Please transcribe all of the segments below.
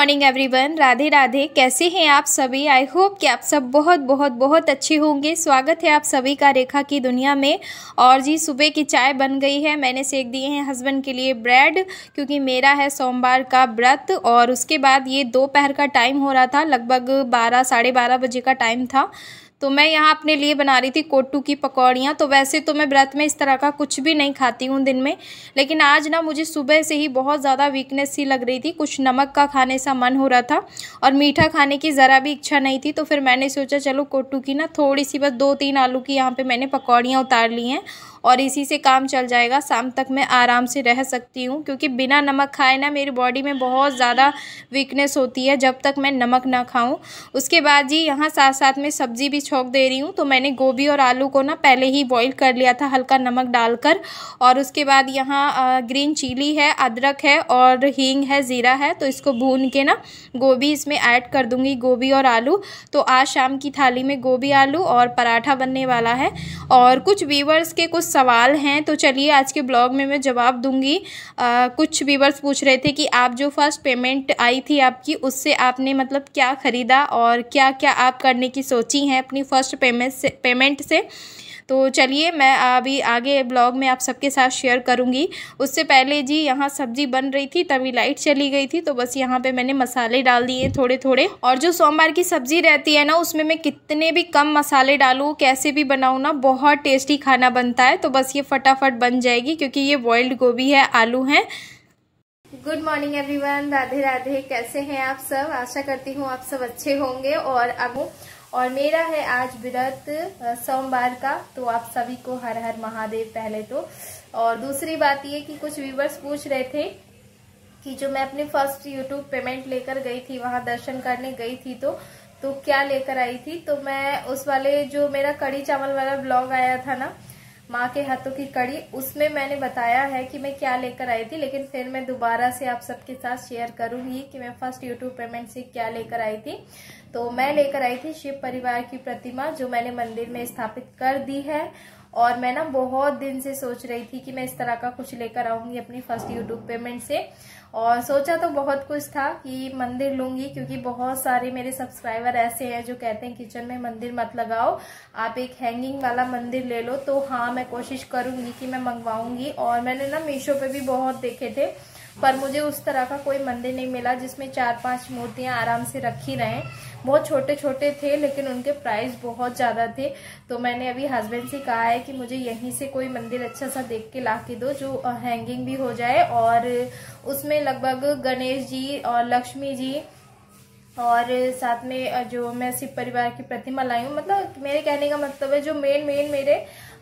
morning everyone Radhe Radhe कैसे हैं आप सभी आई होप कि आप सब बहुत बहुत बहुत अच्छे होंगे स्वागत है आप सभी का रेखा की दुनिया में और जी सुबह की चाय बन गई है मैंने सेक दिए हैं हस्बैंड के लिए ब्रेड क्योंकि मेरा है सोमवार का व्रत और उसके बाद ये दोपहर का टाइम हो रहा था लगभग बारह साढ़े बारह बजे का टाइम था तो मैं यहाँ अपने लिए बना रही थी कोटू की पकौड़ियाँ तो वैसे तो मैं व्रत में इस तरह का कुछ भी नहीं खाती हूँ दिन में लेकिन आज ना मुझे सुबह से ही बहुत ज़्यादा वीकनेस सी लग रही थी कुछ नमक का खाने सा मन हो रहा था और मीठा खाने की ज़रा भी इच्छा नहीं थी तो फिर मैंने सोचा चलो कोटू की ना थोड़ी सी बस दो तीन आलू की यहाँ पर मैंने पकौड़ियाँ उतार ली हैं और इसी से काम चल जाएगा शाम तक मैं आराम से रह सकती हूँ क्योंकि बिना नमक खाए ना मेरी बॉडी में बहुत ज़्यादा वीकनेस होती है जब तक मैं नमक ना खाऊँ उसके बाद जी यहाँ साथ साथ में सब्ज़ी भी छोंक दे रही हूँ तो मैंने गोभी और आलू को ना पहले ही बॉयल कर लिया था हल्का नमक डालकर और उसके बाद यहाँ ग्रीन चिली है अदरक है और हींग है ज़ीरा है तो इसको भून के ना गोभी इसमें ऐड कर दूँगी गोभी और आलू तो आज शाम की थाली में गोभी आलू और पराठा बनने वाला है और कुछ वीवर्स के कुछ सवाल हैं तो चलिए आज के ब्लॉग में मैं जवाब दूंगी आ, कुछ व्यूवर्स पूछ रहे थे कि आप जो फर्स्ट पेमेंट आई थी आपकी उससे आपने मतलब क्या ख़रीदा और क्या क्या आप करने की सोची हैं अपनी फ़र्स्ट पेमेंट से पेमेंट से तो चलिए मैं अभी आगे ब्लॉग में आप सबके साथ शेयर करूँगी उससे पहले जी यहाँ सब्ज़ी बन रही थी तभी लाइट चली गई थी तो बस यहाँ पे मैंने मसाले डाल दिए थोड़े थोड़े और जो सोमवार की सब्ज़ी रहती है ना उसमें मैं कितने भी कम मसाले डालूँ कैसे भी बनाऊँ ना बहुत टेस्टी खाना बनता है तो बस ये फटाफट बन जाएगी क्योंकि ये बॉइल्ड गोभी है आलू है good morning everyone Radhe Radhe कैसे हैं आप सब आशा करती हूँ आप सब अच्छे होंगे और अब और मेरा है आज व्रत सोमवार का तो आप सभी को हर हर महादेव पहले तो और दूसरी बात ये कि कुछ व्यूवर्स पूछ रहे थे कि जो मैं अपने फर्स्ट यूट्यूब पेमेंट लेकर गई थी वहां दर्शन करने गई थी तो तो क्या लेकर आई थी तो मैं उस वाले जो मेरा कड़ी चावल वाला ब्लॉग आया था ना माँ के हाथों की कड़ी उसमें मैंने बताया है कि मैं क्या लेकर आई थी लेकिन फिर मैं दोबारा से आप सबके साथ शेयर करूंगी कि मैं फर्स्ट यूट्यूब पेमेंट से क्या लेकर आई थी तो मैं लेकर आई थी शिव परिवार की प्रतिमा जो मैंने मंदिर में स्थापित कर दी है और मैं ना बहुत दिन से सोच रही थी कि मैं इस तरह का कुछ लेकर आऊंगी अपनी फर्स्ट यूट्यूब पेमेंट से और सोचा तो बहुत कुछ था कि मंदिर लूंगी क्योंकि बहुत सारे मेरे सब्सक्राइबर ऐसे हैं जो कहते हैं किचन में मंदिर मत लगाओ आप एक हैंगिंग वाला मंदिर ले लो तो हाँ मैं कोशिश करूंगी कि मैं मंगवाऊंगी और मैंने ना मीशो पे भी बहुत देखे थे पर मुझे उस तरह का कोई मंदिर नहीं मिला जिसमें चार पांच मूर्तियां आराम से रखी रहें बहुत छोटे छोटे थे लेकिन उनके प्राइस बहुत ज़्यादा थे तो मैंने अभी हस्बैंड से कहा है कि मुझे यहीं से कोई मंदिर अच्छा सा देख के ला के दो जो हैंगिंग भी हो जाए और उसमें लगभग गणेश जी और लक्ष्मी जी और साथ में जो मैं शिव परिवार की प्रतिमा लाई हूँ मतलब मेरे कहने का मतलब है जो मेन मेन मेरे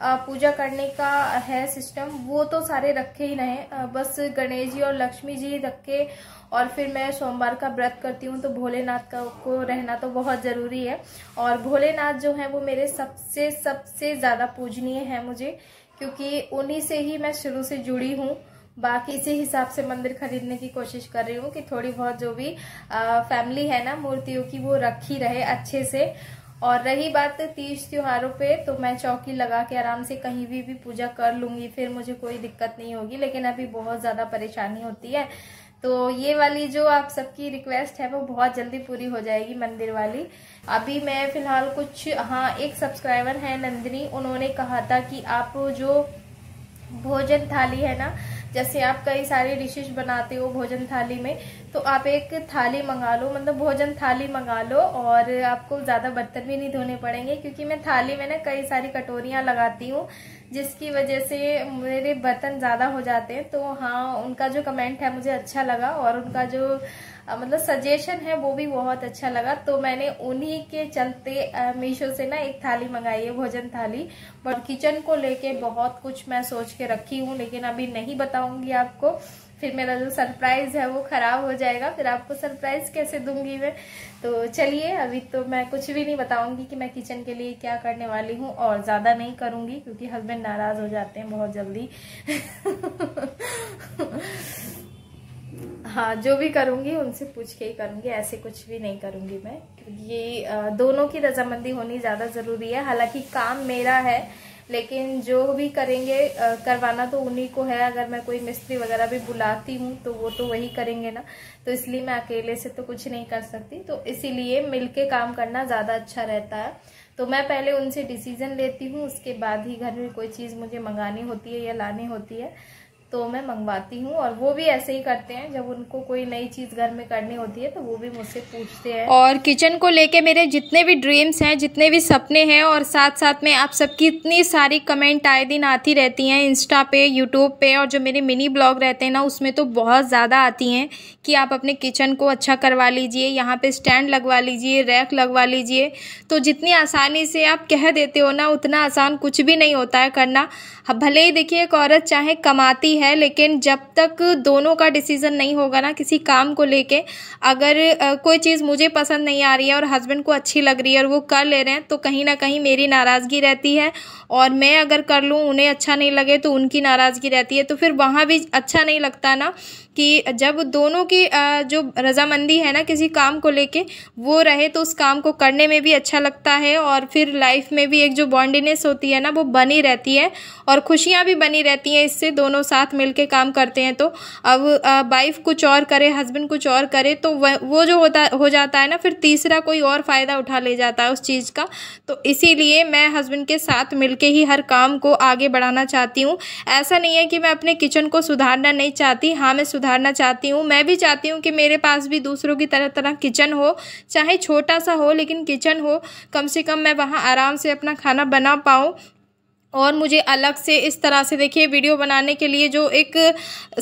पूजा करने का है सिस्टम वो तो सारे रखे ही रहे बस गणेश जी और लक्ष्मी जी रखे और फिर मैं सोमवार का व्रत करती हूँ तो भोलेनाथ का को रहना तो बहुत ज़रूरी है और भोलेनाथ जो है वो मेरे सबसे सबसे ज़्यादा पूजनीय है मुझे क्योंकि उन्हीं से ही मैं शुरू से जुड़ी हूँ बाकी इसी हिसाब से मंदिर खरीदने की कोशिश कर रही हूँ कि थोड़ी बहुत जो भी आ, फैमिली है ना मूर्तियों की वो रखी रहे अच्छे से और रही बात तीज त्योहारों पे तो मैं चौकी लगा के आराम से कहीं भी भी पूजा कर लूंगी फिर मुझे कोई दिक्कत नहीं होगी लेकिन अभी बहुत ज़्यादा परेशानी होती है तो ये वाली जो आप सबकी रिक्वेस्ट है वो बहुत जल्दी पूरी हो जाएगी मंदिर वाली अभी मैं फिलहाल कुछ हाँ एक सब्सक्राइबर है नंदिनी उन्होंने कहा था कि आप जो भोजन थाली है ना जैसे आप कई सारी डिशेज बनाते हो भोजन थाली में तो आप एक थाली मंगा लो मतलब भोजन थाली मंगा लो और आपको ज़्यादा बर्तन भी नहीं धोने पड़ेंगे क्योंकि मैं थाली में ना कई सारी कटोरियां लगाती हूँ जिसकी वजह से मेरे बर्तन ज़्यादा हो जाते हैं तो हाँ उनका जो कमेंट है मुझे अच्छा लगा और उनका जो मतलब सजेशन है वो भी बहुत अच्छा लगा तो मैंने उन्हीं के चलते मीशो से ना एक थाली मंगाई है भोजन थाली बट किचन को लेके बहुत कुछ मैं सोच के रखी हूँ लेकिन अभी नहीं बताऊंगी आपको फिर मेरा जो सरप्राइज है वो खराब हो जाएगा फिर आपको सरप्राइज कैसे दूंगी मैं तो चलिए अभी तो मैं कुछ भी नहीं बताऊंगी कि मैं किचन के लिए क्या करने वाली हूँ और ज़्यादा नहीं करूंगी क्योंकि हस्बैंड नाराज़ हो जाते हैं बहुत जल्दी हाँ जो भी करूँगी उनसे पूछ के ही करूँगी ऐसे कुछ भी नहीं करूँगी मैं क्योंकि दोनों की रजामंदी होनी ज़्यादा ज़रूरी है हालांकि काम मेरा है लेकिन जो भी करेंगे करवाना तो उन्हीं को है अगर मैं कोई मिस्त्री वगैरह भी बुलाती हूँ तो वो तो वही करेंगे ना तो इसलिए मैं अकेले से तो कुछ नहीं कर सकती तो इसीलिए के काम करना ज़्यादा अच्छा रहता है तो मैं पहले उनसे डिसीज़न लेती हूँ उसके बाद ही घर में कोई चीज़ मुझे मंगानी होती है या लानी होती है तो मैं मंगवाती हूँ और वो भी ऐसे ही करते हैं जब उनको कोई नई चीज़ घर में करनी होती है तो वो भी मुझसे पूछते हैं और किचन को लेके मेरे जितने भी ड्रीम्स हैं जितने भी सपने हैं और साथ साथ में आप सबकी इतनी सारी कमेंट आए दिन आती रहती हैं इंस्टा पे यूट्यूब पे और जो मेरे मिनी ब्लॉग रहते हैं ना उसमें तो बहुत ज़्यादा आती हैं कि आप अपने किचन को अच्छा करवा लीजिए यहाँ पर स्टैंड लगवा लीजिए रैक लगवा लीजिए तो जितनी आसानी से आप कह देते हो ना उतना आसान कुछ भी नहीं होता है करना भले ही देखिए एक औरत चाहे कमाती है लेकिन जब तक दोनों का डिसीज़न नहीं होगा ना किसी काम को लेके अगर कोई चीज़ मुझे पसंद नहीं आ रही है और हस्बैंड को अच्छी लग रही है और वो कर ले रहे हैं तो कहीं ना कहीं मेरी नाराज़गी रहती है और मैं अगर कर लूँ उन्हें अच्छा नहीं लगे तो उनकी नाराज़गी रहती है तो फिर वहाँ भी अच्छा नहीं लगता ना कि जब दोनों की जो रजामंदी है ना किसी काम को लेके वो रहे तो उस काम को करने में भी अच्छा लगता है और फिर लाइफ में भी एक जो बॉन्डिनेस होती है ना वो बनी रहती है और खुशियाँ भी बनी रहती हैं इससे दोनों साथ मिल काम करते हैं तो अब वाइफ कुछ और करे हस्बैंड कुछ और करे तो वो जो होता हो जाता है ना फिर तीसरा कोई और फ़ायदा उठा ले जाता है उस चीज़ का तो इसीलिए मैं हस्बैंड के साथ मिल के ही हर काम को आगे बढ़ाना चाहती हूँ ऐसा नहीं है कि मैं अपने किचन को सुधारना नहीं चाहती हाँ मैं सुधारना चाहती हूँ मैं भी चाहती हूँ कि मेरे पास भी दूसरों की तरह तरह किचन हो चाहे छोटा सा हो लेकिन किचन हो कम से कम मैं वहाँ आराम से अपना खाना बना पाऊँ और मुझे अलग से इस तरह से देखिए वीडियो बनाने के लिए जो एक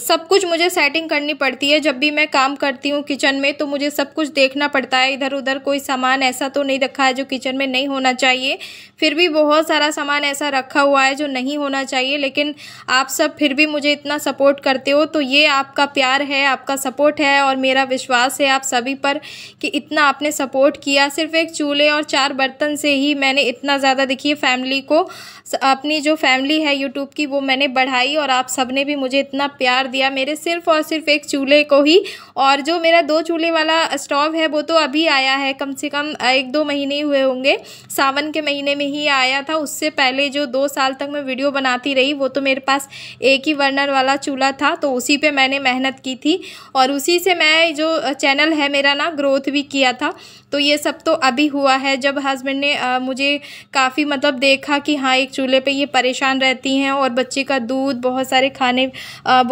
सब कुछ मुझे सेटिंग करनी पड़ती है जब भी मैं काम करती हूँ किचन में तो मुझे सब कुछ देखना पड़ता है इधर उधर कोई सामान ऐसा तो नहीं रखा है जो किचन में नहीं होना चाहिए फिर भी बहुत सारा सामान ऐसा रखा हुआ है जो नहीं होना चाहिए लेकिन आप सब फिर भी मुझे इतना सपोर्ट करते हो तो ये आपका प्यार है आपका सपोर्ट है और मेरा विश्वास है आप सभी पर कि इतना आपने सपोर्ट किया सिर्फ एक चूल्हे और चार बर्तन से ही मैंने इतना ज़्यादा देखिए फैमिली को अपने अपनी जो फैमिली है यूट्यूब की वो मैंने बढ़ाई और आप सब ने भी मुझे इतना प्यार दिया मेरे सिर्फ और सिर्फ एक चूल्हे को ही और जो मेरा दो चूल्हे वाला स्टोव है वो तो अभी आया है कम से कम एक दो महीने हुए होंगे सावन के महीने में ही आया था उससे पहले जो दो साल तक मैं वीडियो बनाती रही वो तो मेरे पास एक ही वर्नर वाला चूल्हा था तो उसी पर मैंने मेहनत की थी और उसी से मैं जो चैनल है मेरा ना ग्रोथ भी किया था तो ये सब तो अभी हुआ है जब हस्बैंड ने आ, मुझे काफ़ी मतलब देखा कि हाँ एक चूल्हे पे ये परेशान रहती हैं और बच्चे का दूध बहुत सारे खाने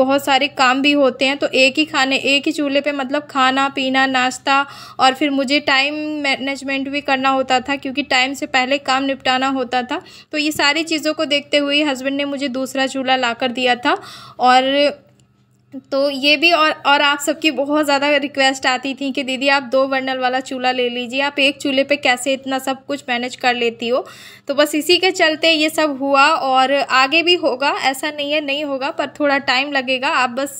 बहुत सारे काम भी होते हैं तो एक ही खाने एक ही चूल्हे पे मतलब खाना पीना नाश्ता और फिर मुझे टाइम मैनेजमेंट भी करना होता था क्योंकि टाइम से पहले काम निपटाना होता था तो ये सारी चीज़ों को देखते हुए हस्बैंड ने मुझे दूसरा चूल्हा ला दिया था और तो ये भी और और आप सबकी बहुत ज़्यादा रिक्वेस्ट आती थी कि दीदी आप दो वर्नल वाला चूल्हा ले लीजिए आप एक चूल्हे पे कैसे इतना सब कुछ मैनेज कर लेती हो तो बस इसी के चलते ये सब हुआ और आगे भी होगा ऐसा नहीं है नहीं होगा पर थोड़ा टाइम लगेगा आप बस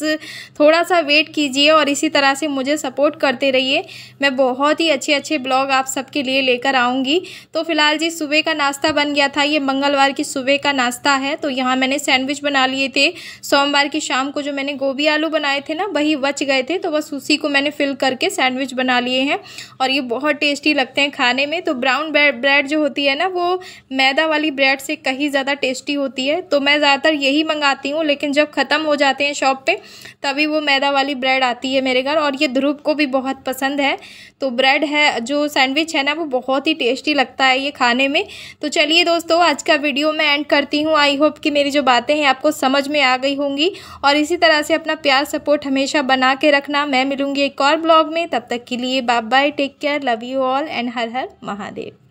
थोड़ा सा वेट कीजिए और इसी तरह से मुझे सपोर्ट करते रहिए मैं बहुत ही अच्छे अच्छे ब्लॉग आप सबके लिए लेकर आऊँगी तो फिलहाल जी सुबह का नाश्ता बन गया था ये मंगलवार की सुबह का नाश्ता है तो यहाँ मैंने सैंडविच बना लिए थे सोमवार की शाम को जो मैंने गोभी गोभी आलू बनाए थे ना वही बच गए थे तो बस उसी को मैंने फिल करके सैंडविच बना लिए हैं और ये बहुत टेस्टी लगते हैं खाने में तो ब्राउन ब्रेड जो होती है ना वो मैदा वाली ब्रेड से कहीं ज़्यादा टेस्टी होती है तो मैं ज़्यादातर यही मंगाती हूँ लेकिन जब ख़त्म हो जाते हैं शॉप पर तभी वो मैदा वाली ब्रेड आती है मेरे घर और ये ध्रुव को भी बहुत पसंद है तो ब्रेड है जो सैंडविच है ना वो बहुत ही टेस्टी लगता है ये खाने में तो चलिए दोस्तों आज का वीडियो मैं एंड करती हूँ आई होप कि मेरी जो बातें हैं आपको समझ में आ गई होंगी और इसी तरह से अपना प्यार सपोर्ट हमेशा बना के रखना मैं मिलूँगी एक और ब्लॉग में तब तक के लिए bye bye take care love you all and हर हर महादेव